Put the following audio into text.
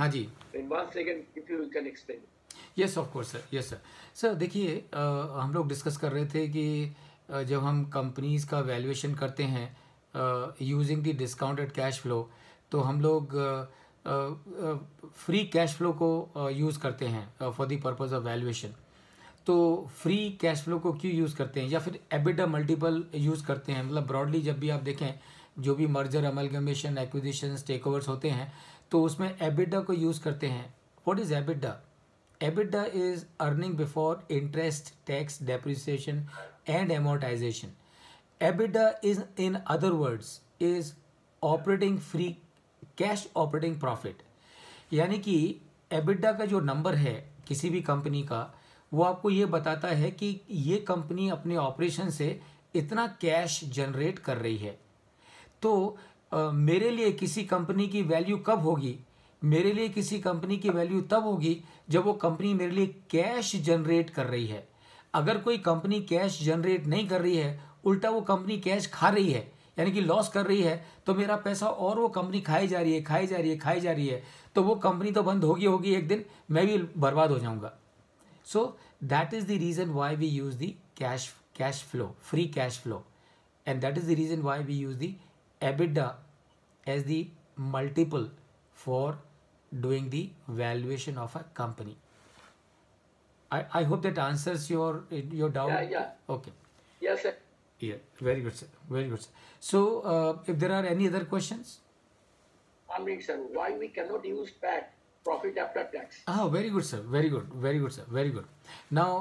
हाँ जी yes of course sir yes sir sir देखिए हम लोग डिस्कस कर रहे थे कि जब हम कंपनीज का वैल्यूएशन करते हैं using the discounted cash flow तो हम लोग फ्री कैश फ्लो को यूज़ करते हैं for the purpose of valuation तो फ्री कैश फ्लो को क्यों यूज़ करते हैं या फिर एबिटा मल्टीपल यूज़ करते हैं मतलब ब्रॉडली जब भी आप देखें जो भी मर्जर अमलगमेशन एक्विजिशन टेकओवर्स होते हैं तो उसमें एबिडा को यूज़ करते हैं what is EBITDA EBITDA is earning before interest tax depreciation and amortisation EBITDA is in other words is operating free cash operating profit यानी कि एबिडा का जो नंबर है किसी भी कंपनी का वो आपको ये बताता है कि ये कंपनी अपने ऑपरेशन से इतना कैश जनरेट कर रही है तो आ, मेरे लिए किसी कंपनी की वैल्यू कब होगी मेरे लिए किसी कंपनी की वैल्यू तब होगी जब वो कंपनी मेरे लिए कैश जनरेट कर रही है अगर कोई कंपनी कैश जनरेट नहीं कर रही है उल्टा वो कंपनी कैश खा रही है यानी कि लॉस कर रही है तो मेरा पैसा और वो कंपनी खाई जा रही है खाई जा रही है खाई जा रही है तो वो कंपनी तो बंद होगी होगी एक दिन मैं भी बर्बाद हो जाऊंगा so that is the reason why we use the cash cash flow free cash flow and that is the reason why we use the EBITDA as the multiple for doing the valuation of a company. I, I hope that answers your your doubt. Yeah, yeah. Okay. Yes, sir. Yeah, very good, sir. Very good. Sir. So, uh, if there are any other questions? I mean, sir, why we cannot use PAT, profit after tax? Ah, very good, sir. Very good. Very good, sir. Very good. Now,